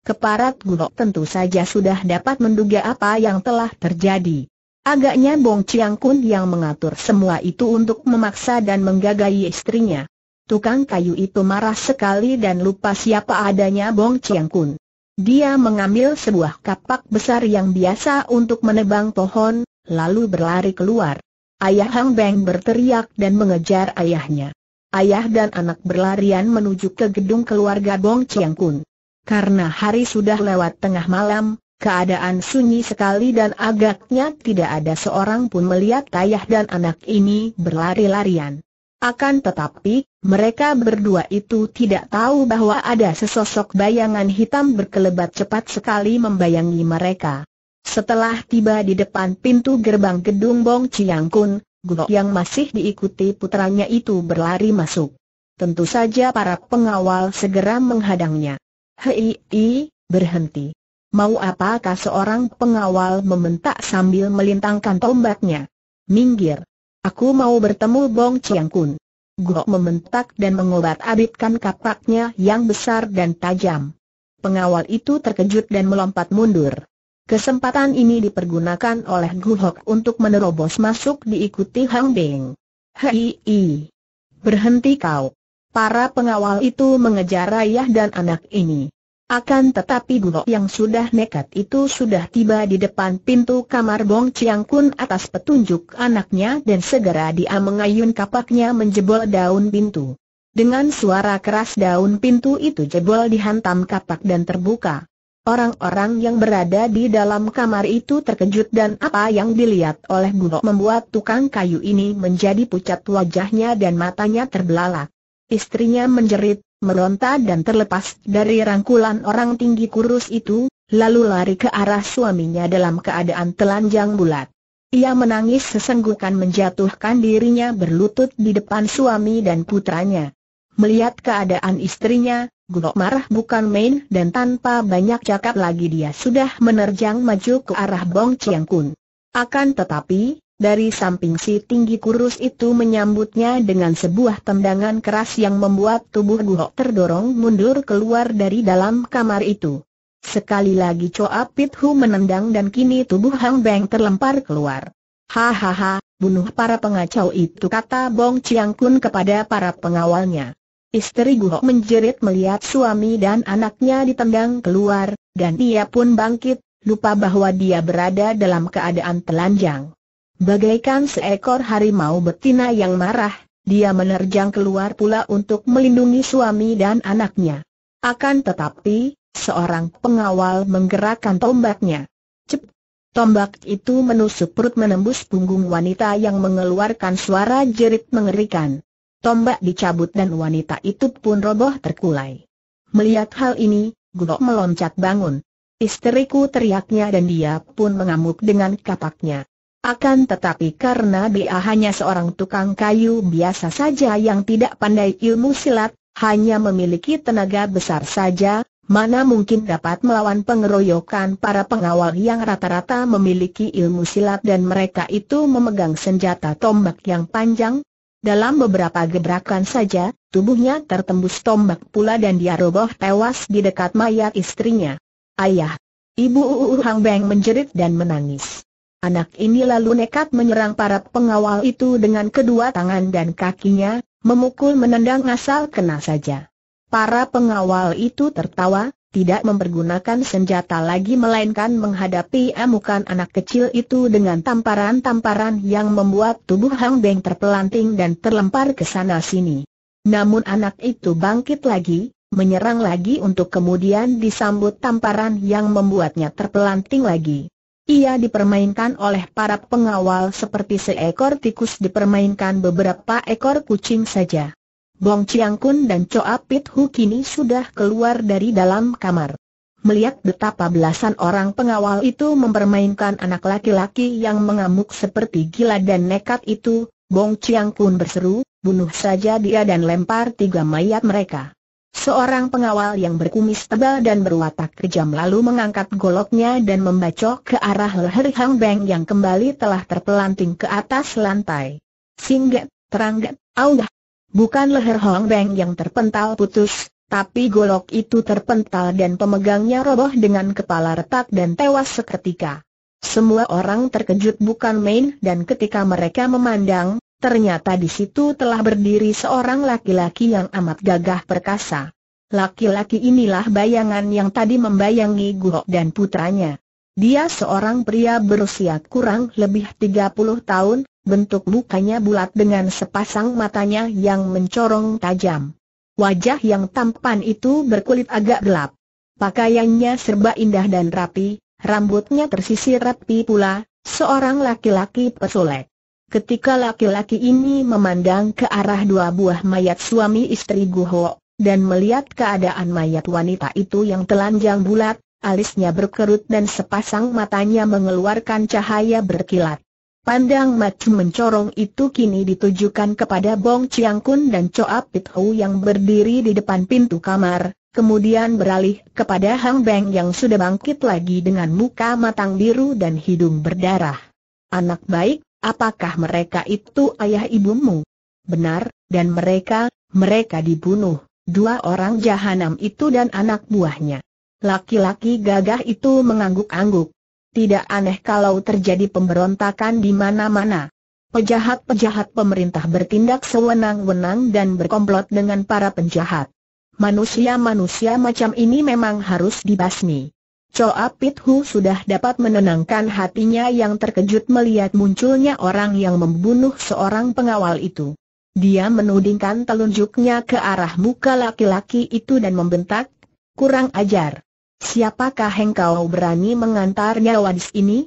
Keparat Gulok tentu saja sudah dapat menduga apa yang telah terjadi. Agaknya Bong Chiang Kun yang mengatur semua itu untuk memaksa dan menggagahi istrinya. Tukang kayu itu marah sekali dan lupa siapa adanya Bong Chiang Kun. Dia mengambil sebuah kapak besar yang biasa untuk menebang pohon, lalu berlari keluar. Ayah Hang Beng berteriak dan mengejar ayahnya. Ayah dan anak berlarian menuju ke gedung keluarga Bong Chiang Kun. Karena hari sudah lewat tengah malam, keadaan sunyi sekali dan agaknya tidak ada seorang pun melihat ayah dan anak ini berlari-larian. Akan tetapi, mereka berdua itu tidak tahu bahwa ada sesosok bayangan hitam berkelebat cepat sekali membayangi mereka. Setelah tiba di depan pintu gerbang gedung Bong Chiang Kun, Guo yang masih diikuti putranya itu berlari masuk. Tentu saja para pengawal segera menghadangnya. Hei, hei, berhenti. Mau apakah seorang pengawal mementak sambil melintangkan tombaknya? Minggir. Aku mau bertemu Bong Chiang Kun. Guo membentak dan mengobat-abitkan kapaknya yang besar dan tajam. Pengawal itu terkejut dan melompat mundur. Kesempatan ini dipergunakan oleh Gu untuk menerobos masuk diikuti Hang Beng. Hei, berhenti kau. Para pengawal itu mengejar ayah dan anak ini. Akan tetapi Gu yang sudah nekat itu sudah tiba di depan pintu kamar Bong Chiang Kun atas petunjuk anaknya dan segera dia mengayun kapaknya menjebol daun pintu. Dengan suara keras daun pintu itu jebol dihantam kapak dan terbuka. Orang-orang yang berada di dalam kamar itu terkejut dan apa yang dilihat oleh Guo membuat tukang kayu ini menjadi pucat wajahnya dan matanya terbelalak. Istrinya menjerit, meronta dan terlepas dari rangkulan orang tinggi kurus itu, lalu lari ke arah suaminya dalam keadaan telanjang bulat. Ia menangis sesenggukan menjatuhkan dirinya berlutut di depan suami dan putranya. Melihat keadaan istrinya, Gunok marah bukan main dan tanpa banyak cakap lagi dia sudah menerjang maju ke arah Bong Chiang Kun. Akan tetapi, dari samping si tinggi kurus itu menyambutnya dengan sebuah tendangan keras yang membuat tubuh Guok terdorong mundur keluar dari dalam kamar itu. Sekali lagi Choa Pit Hu menendang dan kini tubuh Hang Beng terlempar keluar. Hahaha, bunuh para pengacau itu kata Bong Chiang Kun kepada para pengawalnya. Istri Guho menjerit melihat suami dan anaknya ditendang keluar, dan dia pun bangkit, lupa bahwa dia berada dalam keadaan telanjang. Bagaikan seekor harimau betina yang marah, dia menerjang keluar pula untuk melindungi suami dan anaknya. Akan tetapi, seorang pengawal menggerakkan tombaknya. Cep! Tombak itu menusuk perut menembus punggung wanita yang mengeluarkan suara jerit mengerikan. Tombak dicabut dan wanita itu pun roboh terkulai. Melihat hal ini, Gulok meloncat bangun. Isteriku teriaknya dan dia pun mengamuk dengan kapaknya. Akan tetapi karena dia hanya seorang tukang kayu biasa saja yang tidak pandai ilmu silat, hanya memiliki tenaga besar saja, mana mungkin dapat melawan pengeroyokan para pengawal yang rata-rata memiliki ilmu silat dan mereka itu memegang senjata tombak yang panjang, dalam beberapa gebrakan saja, tubuhnya tertembus tombak pula dan dia roboh tewas di dekat mayat istrinya. Ayah! Ibu Uu Hang Beng menjerit dan menangis. Anak ini lalu nekat menyerang para pengawal itu dengan kedua tangan dan kakinya, memukul menendang asal kena saja. Para pengawal itu tertawa, tidak mempergunakan senjata lagi melainkan menghadapi amukan anak kecil itu dengan tamparan-tamparan yang membuat tubuh Hang Beng terpelanting dan terlempar ke sana sini. Namun anak itu bangkit lagi, menyerang lagi untuk kemudian disambut tamparan yang membuatnya terpelanting lagi. Ia dipermainkan oleh para pengawal seperti seekor tikus dipermainkan beberapa ekor kucing saja. Bong Chiang Kun dan Choa Pit Hu kini sudah keluar dari dalam kamar. Melihat betapa belasan orang pengawal itu mempermainkan anak laki-laki yang mengamuk seperti gila dan nekat itu, Bong Chiang Kun berseru, bunuh saja dia dan lempar tiga mayat mereka. Seorang pengawal yang berkumis tebal dan berwatak kejam lalu mengangkat goloknya dan membacok ke arah leher Hang Beng yang kembali telah terpelanting ke atas lantai. Singgat, teranggat, augah, Bukan leher Hong Beng yang terpental putus, tapi golok itu terpental dan pemegangnya roboh dengan kepala retak dan tewas seketika. Semua orang terkejut bukan main dan ketika mereka memandang, ternyata di situ telah berdiri seorang laki-laki yang amat gagah perkasa. Laki-laki inilah bayangan yang tadi membayangi Guo dan putranya. Dia seorang pria berusia kurang lebih 30 tahun, bentuk mukanya bulat dengan sepasang matanya yang mencorong tajam. Wajah yang tampan itu berkulit agak gelap. Pakaiannya serba indah dan rapi, rambutnya tersisir rapi pula, seorang laki-laki pesolek. Ketika laki-laki ini memandang ke arah dua buah mayat suami istri Guho, dan melihat keadaan mayat wanita itu yang telanjang bulat, alisnya berkerut dan sepasang matanya mengeluarkan cahaya berkilat. Pandang macu mencorong itu kini ditujukan kepada Bong Chiang Kun dan Choa Pit Hu yang berdiri di depan pintu kamar, kemudian beralih kepada Hang Beng yang sudah bangkit lagi dengan muka matang biru dan hidung berdarah. Anak baik, apakah mereka itu ayah ibumu? Benar, dan mereka, mereka dibunuh, dua orang jahanam itu dan anak buahnya. Laki-laki gagah itu mengangguk-angguk, tidak aneh kalau terjadi pemberontakan di mana-mana. Pejahat-pejahat pemerintah bertindak sewenang-wenang dan berkomplot dengan para penjahat. Manusia-manusia macam ini memang harus dibasmi. Choa Pit sudah dapat menenangkan hatinya yang terkejut melihat munculnya orang yang membunuh seorang pengawal itu. Dia menudingkan telunjuknya ke arah muka laki-laki itu dan membentak, kurang ajar. Siapakah engkau berani mengantar nyawa di sini?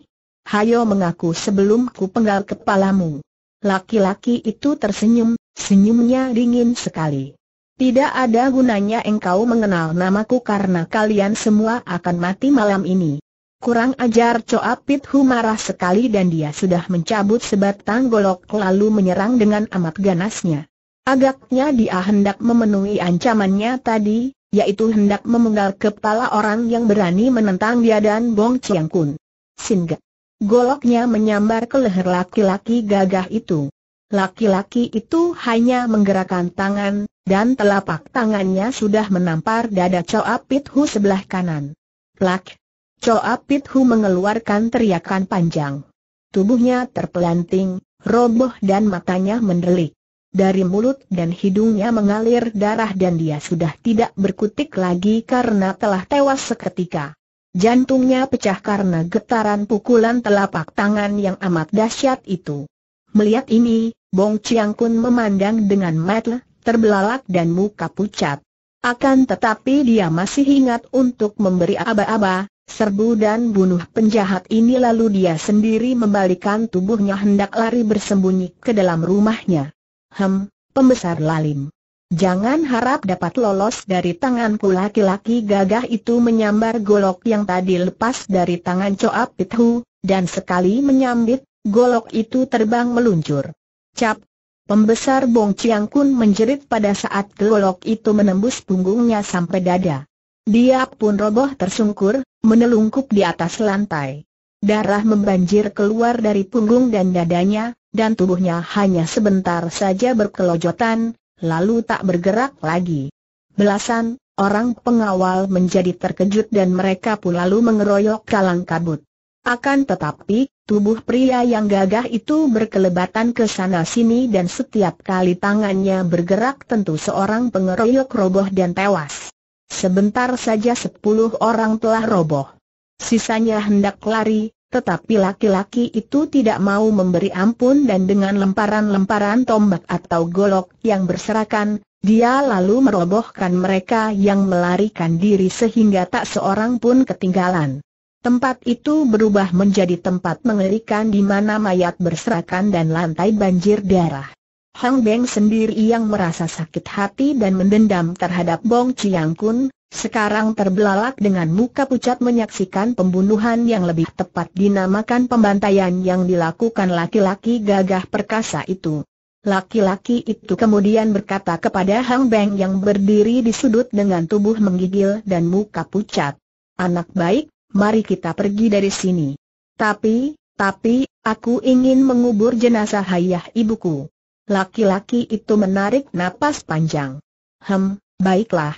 Hayo mengaku sebelum ku penggal kepalamu. Laki-laki itu tersenyum, senyumnya dingin sekali. Tidak ada gunanya engkau mengenal namaku karena kalian semua akan mati malam ini. Kurang ajar Choa Pit Hu marah sekali dan dia sudah mencabut sebatang golok lalu menyerang dengan amat ganasnya. Agaknya dia hendak memenuhi ancamannya tadi, yaitu hendak memenggal kepala orang yang berani menentang dia dan Bong Chiang Kun. Singa. Goloknya menyambar ke leher laki-laki gagah itu. Laki-laki itu hanya menggerakkan tangan, dan telapak tangannya sudah menampar dada Choa Pit Hu sebelah kanan. Plak! Choa Pit Hu mengeluarkan teriakan panjang. Tubuhnya terpelanting, roboh dan matanya mendelik. Dari mulut dan hidungnya mengalir darah dan dia sudah tidak berkutik lagi karena telah tewas seketika. Jantungnya pecah karena getaran pukulan telapak tangan yang amat dahsyat itu. Melihat ini, Bong Chiang Kun memandang dengan mata terbelalak dan muka pucat. Akan tetapi dia masih ingat untuk memberi aba-aba, serbu dan bunuh penjahat ini lalu dia sendiri membalikan tubuhnya hendak lari bersembunyi ke dalam rumahnya. Hem, pembesar lalim. Jangan harap dapat lolos dari tanganku laki-laki gagah itu menyambar golok yang tadi lepas dari tangan Coap Pithu, dan sekali menyambit, golok itu terbang meluncur. Cap! Pembesar Bong Chiang Kun menjerit pada saat golok itu menembus punggungnya sampai dada. Dia pun roboh tersungkur, menelungkup di atas lantai. Darah membanjir keluar dari punggung dan dadanya, dan tubuhnya hanya sebentar saja berkelojotan, lalu tak bergerak lagi. Belasan orang pengawal menjadi terkejut dan mereka pun lalu mengeroyok kalang kabut. Akan tetapi, tubuh pria yang gagah itu berkelebatan ke sana sini dan setiap kali tangannya bergerak tentu seorang pengeroyok roboh dan tewas. Sebentar saja sepuluh orang telah roboh. Sisanya hendak lari, tetapi laki-laki itu tidak mau memberi ampun dan dengan lemparan-lemparan tombak atau golok yang berserakan, dia lalu merobohkan mereka yang melarikan diri sehingga tak seorang pun ketinggalan. Tempat itu berubah menjadi tempat mengerikan di mana mayat berserakan dan lantai banjir darah. Hang Beng sendiri yang merasa sakit hati dan mendendam terhadap Bong Chiang Kun, sekarang terbelalak dengan muka pucat menyaksikan pembunuhan yang lebih tepat dinamakan pembantaian yang dilakukan laki-laki gagah perkasa itu. Laki-laki itu kemudian berkata kepada Hang Beng yang berdiri di sudut dengan tubuh menggigil dan muka pucat. Anak baik, mari kita pergi dari sini. Tapi, tapi, aku ingin mengubur jenazah ayah ibuku. Laki-laki itu menarik napas panjang. Hem, baiklah.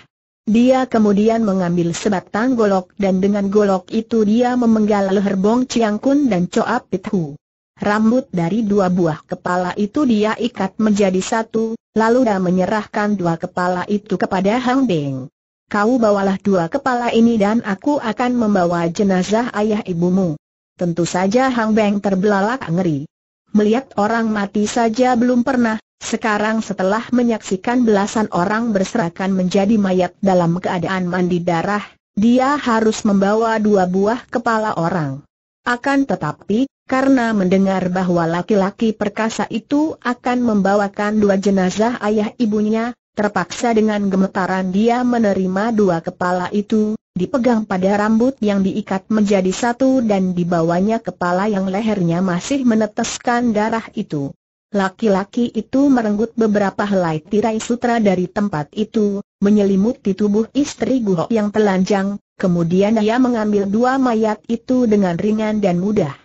Dia kemudian mengambil sebatang golok dan dengan golok itu dia memenggal leher Bong Chiang Kun dan Choa Pit Hu. Rambut dari dua buah kepala itu dia ikat menjadi satu, lalu dia menyerahkan dua kepala itu kepada Hang Beng. Kau bawalah dua kepala ini dan aku akan membawa jenazah ayah ibumu. Tentu saja Hang Beng terbelalak ngeri. Melihat orang mati saja belum pernah, sekarang setelah menyaksikan belasan orang berserakan menjadi mayat dalam keadaan mandi darah, dia harus membawa dua buah kepala orang. Akan tetapi, karena mendengar bahwa laki-laki perkasa itu akan membawakan dua jenazah ayah ibunya, terpaksa dengan gemetaran dia menerima dua kepala itu, dipegang pada rambut yang diikat menjadi satu dan dibawanya kepala yang lehernya masih meneteskan darah itu. Laki-laki itu merenggut beberapa helai tirai sutra dari tempat itu, menyelimuti tubuh istri Guho yang telanjang, kemudian ia mengambil dua mayat itu dengan ringan dan mudah.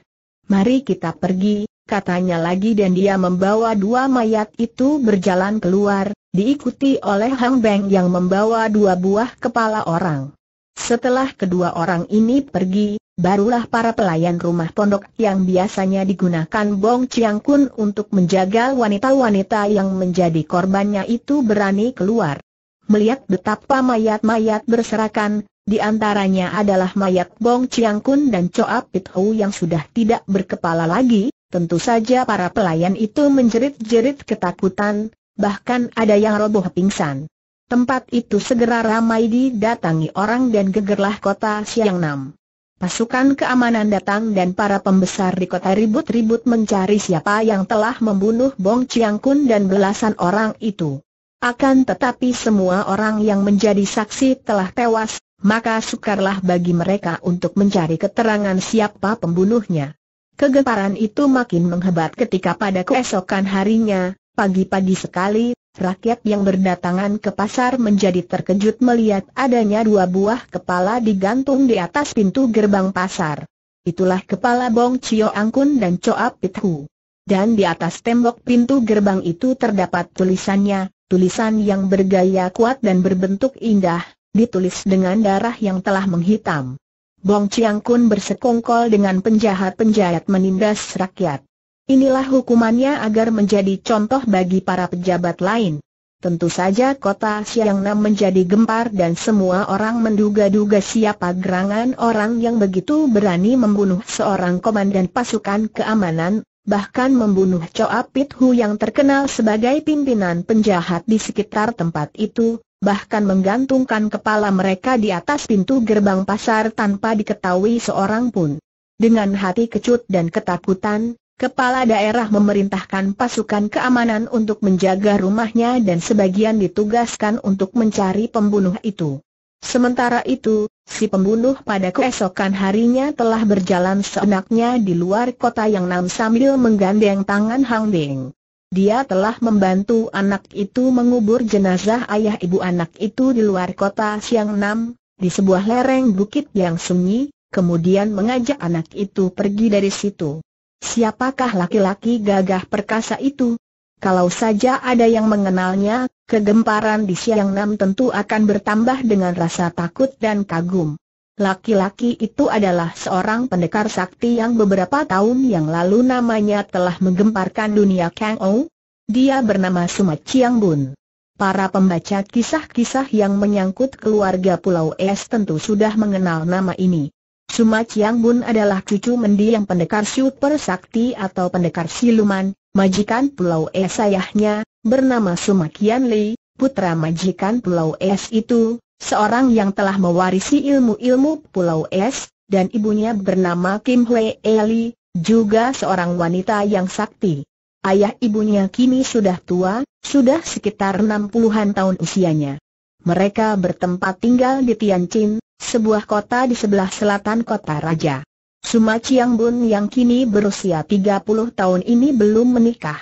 Mari kita pergi, katanya lagi dan dia membawa dua mayat itu berjalan keluar, diikuti oleh Hang Beng yang membawa dua buah kepala orang. Setelah kedua orang ini pergi, Barulah para pelayan rumah pondok yang biasanya digunakan Bong Chiang Kun untuk menjaga wanita-wanita yang menjadi korbannya itu berani keluar. Melihat betapa mayat-mayat berserakan, di antaranya adalah mayat Bong Chiang Kun dan Choa Pit Hou yang sudah tidak berkepala lagi, tentu saja para pelayan itu menjerit-jerit ketakutan, bahkan ada yang roboh pingsan. Tempat itu segera ramai didatangi orang dan gegerlah kota Siang Nam. Pasukan keamanan datang dan para pembesar di kota ribut-ribut mencari siapa yang telah membunuh Bong Chiang Kun dan belasan orang itu. Akan tetapi semua orang yang menjadi saksi telah tewas, maka sukarlah bagi mereka untuk mencari keterangan siapa pembunuhnya. Kegemparan itu makin menghebat ketika pada keesokan harinya, pagi-pagi sekali, Rakyat yang berdatangan ke pasar menjadi terkejut melihat adanya dua buah kepala digantung di atas pintu gerbang pasar. Itulah kepala Bong Chio Angkun dan Choa Pithu. Dan di atas tembok pintu gerbang itu terdapat tulisannya, tulisan yang bergaya kuat dan berbentuk indah, ditulis dengan darah yang telah menghitam. Bong Chiang Kun bersekongkol dengan penjahat-penjahat menindas rakyat. Inilah hukumannya agar menjadi contoh bagi para pejabat lain. Tentu saja kota Siang Nam menjadi gempar dan semua orang menduga-duga siapa gerangan orang yang begitu berani membunuh seorang komandan pasukan keamanan, bahkan membunuh Choa Pit Hu yang terkenal sebagai pimpinan penjahat di sekitar tempat itu, bahkan menggantungkan kepala mereka di atas pintu gerbang pasar tanpa diketahui seorang pun. Dengan hati kecut dan ketakutan, Kepala daerah memerintahkan pasukan keamanan untuk menjaga rumahnya dan sebagian ditugaskan untuk mencari pembunuh itu. Sementara itu, si pembunuh pada keesokan harinya telah berjalan seenaknya di luar kota yang Nam sambil menggandeng tangan Hang Ding. Dia telah membantu anak itu mengubur jenazah ayah ibu anak itu di luar kota Siang Nam, di sebuah lereng bukit yang sunyi, kemudian mengajak anak itu pergi dari situ. Siapakah laki-laki gagah perkasa itu? Kalau saja ada yang mengenalnya, kegemparan di siang Nam tentu akan bertambah dengan rasa takut dan kagum. Laki-laki itu adalah seorang pendekar sakti yang beberapa tahun yang lalu namanya telah menggemparkan dunia Kang Ou. Dia bernama Suma Chiang Bun. Para pembaca kisah-kisah yang menyangkut keluarga Pulau Es tentu sudah mengenal nama ini. Suma Chiang Bun adalah cucu mendiang pendekar super sakti atau pendekar siluman, majikan Pulau Es ayahnya, bernama Suma Kian Li, putra majikan Pulau Es itu, seorang yang telah mewarisi ilmu-ilmu Pulau Es, dan ibunya bernama Kim Hwee Eli, juga seorang wanita yang sakti. Ayah ibunya kini sudah tua, sudah sekitar 60-an tahun usianya. Mereka bertempat tinggal di Tianjin, sebuah kota di sebelah selatan kota raja. Suma Chiang Bun yang kini berusia 30 tahun ini belum menikah.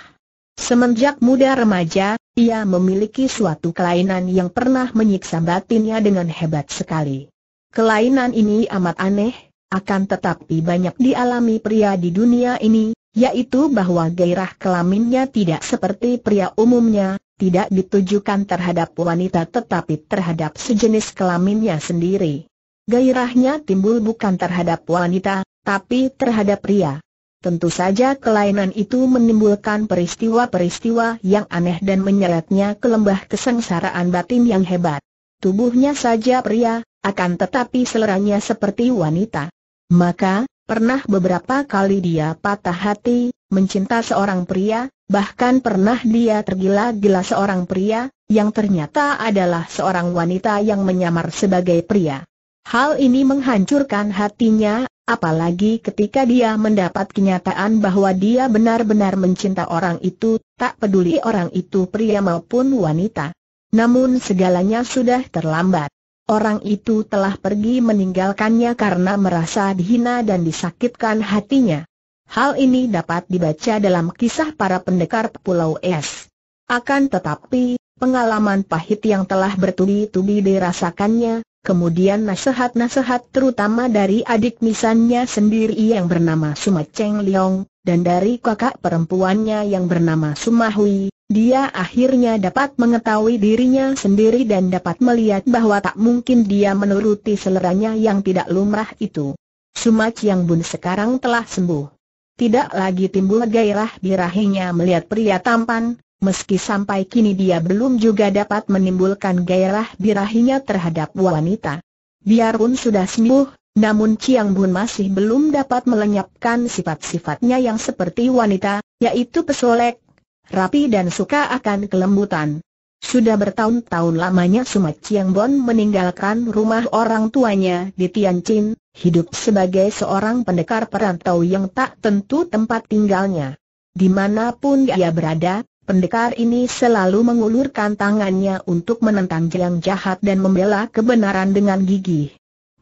Semenjak muda remaja, ia memiliki suatu kelainan yang pernah menyiksa batinnya dengan hebat sekali. Kelainan ini amat aneh, akan tetapi banyak dialami pria di dunia ini, yaitu bahwa gairah kelaminnya tidak seperti pria umumnya, tidak ditujukan terhadap wanita tetapi terhadap sejenis kelaminnya sendiri. Gairahnya timbul bukan terhadap wanita, tapi terhadap pria. Tentu saja kelainan itu menimbulkan peristiwa-peristiwa yang aneh dan menyeretnya ke lembah kesengsaraan batin yang hebat. Tubuhnya saja pria, akan tetapi seleranya seperti wanita. Maka, pernah beberapa kali dia patah hati, mencinta seorang pria, bahkan pernah dia tergila-gila seorang pria, yang ternyata adalah seorang wanita yang menyamar sebagai pria. Hal ini menghancurkan hatinya, apalagi ketika dia mendapat kenyataan bahwa dia benar-benar mencinta orang itu, tak peduli orang itu pria maupun wanita. Namun segalanya sudah terlambat. Orang itu telah pergi meninggalkannya karena merasa dihina dan disakitkan hatinya. Hal ini dapat dibaca dalam kisah para pendekar Pulau Es. Akan tetapi, pengalaman pahit yang telah bertubi-tubi dirasakannya, kemudian nasihat-nasihat terutama dari adik misannya sendiri yang bernama Suma Cheng Leong, dan dari kakak perempuannya yang bernama Sumahui, dia akhirnya dapat mengetahui dirinya sendiri dan dapat melihat bahwa tak mungkin dia menuruti seleranya yang tidak lumrah itu. Suma Cheng Bun sekarang telah sembuh tidak lagi timbul gairah birahinya melihat pria tampan, meski sampai kini dia belum juga dapat menimbulkan gairah birahinya terhadap wanita. Biarpun sudah sembuh, namun Chiang Bun masih belum dapat melenyapkan sifat-sifatnya yang seperti wanita, yaitu pesolek, rapi dan suka akan kelembutan. Sudah bertahun-tahun lamanya Sumat Chiang Bun meninggalkan rumah orang tuanya di Tianjin, hidup sebagai seorang pendekar perantau yang tak tentu tempat tinggalnya. Dimanapun ia berada, pendekar ini selalu mengulurkan tangannya untuk menentang jelang jahat dan membela kebenaran dengan gigih.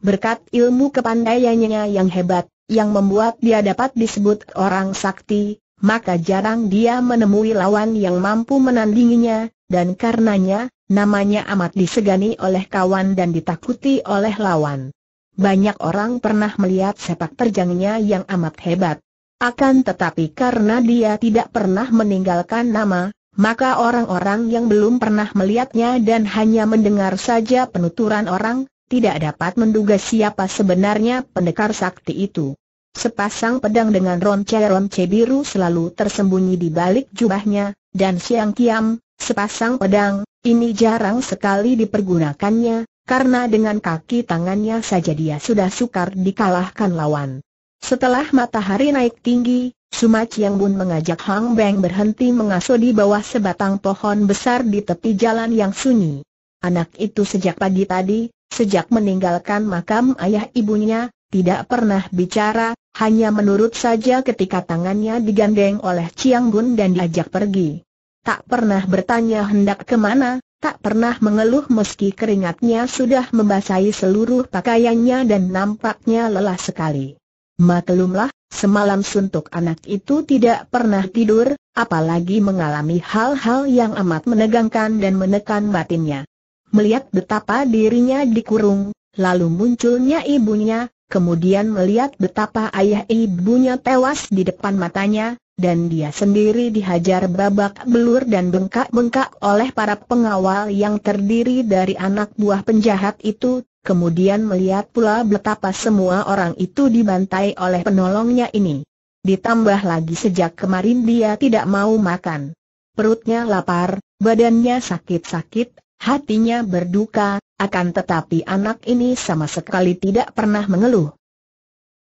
Berkat ilmu kepandaiannya yang hebat, yang membuat dia dapat disebut orang sakti, maka jarang dia menemui lawan yang mampu menandinginya, dan karenanya, namanya amat disegani oleh kawan dan ditakuti oleh lawan. Banyak orang pernah melihat sepak terjangnya yang amat hebat. Akan tetapi karena dia tidak pernah meninggalkan nama, maka orang-orang yang belum pernah melihatnya dan hanya mendengar saja penuturan orang, tidak dapat menduga siapa sebenarnya pendekar sakti itu. Sepasang pedang dengan ronce-ronce biru selalu tersembunyi di balik jubahnya, dan siang kiam, sepasang pedang, ini jarang sekali dipergunakannya, karena dengan kaki tangannya saja dia sudah sukar dikalahkan lawan. Setelah matahari naik tinggi, Suma Chiang Bun mengajak Hang Beng berhenti mengasuh di bawah sebatang pohon besar di tepi jalan yang sunyi. Anak itu sejak pagi tadi, sejak meninggalkan makam ayah ibunya, tidak pernah bicara, hanya menurut saja ketika tangannya digandeng oleh Chiang Bun dan diajak pergi. Tak pernah bertanya hendak kemana, tak pernah mengeluh meski keringatnya sudah membasahi seluruh pakaiannya dan nampaknya lelah sekali. Maklumlah, semalam suntuk anak itu tidak pernah tidur, apalagi mengalami hal-hal yang amat menegangkan dan menekan batinnya. Melihat betapa dirinya dikurung, lalu munculnya ibunya, kemudian melihat betapa ayah ibunya tewas di depan matanya, dan dia sendiri dihajar babak belur dan bengkak-bengkak oleh para pengawal yang terdiri dari anak buah penjahat itu, kemudian melihat pula betapa semua orang itu dibantai oleh penolongnya ini. Ditambah lagi sejak kemarin dia tidak mau makan. Perutnya lapar, badannya sakit-sakit, hatinya berduka, akan tetapi anak ini sama sekali tidak pernah mengeluh.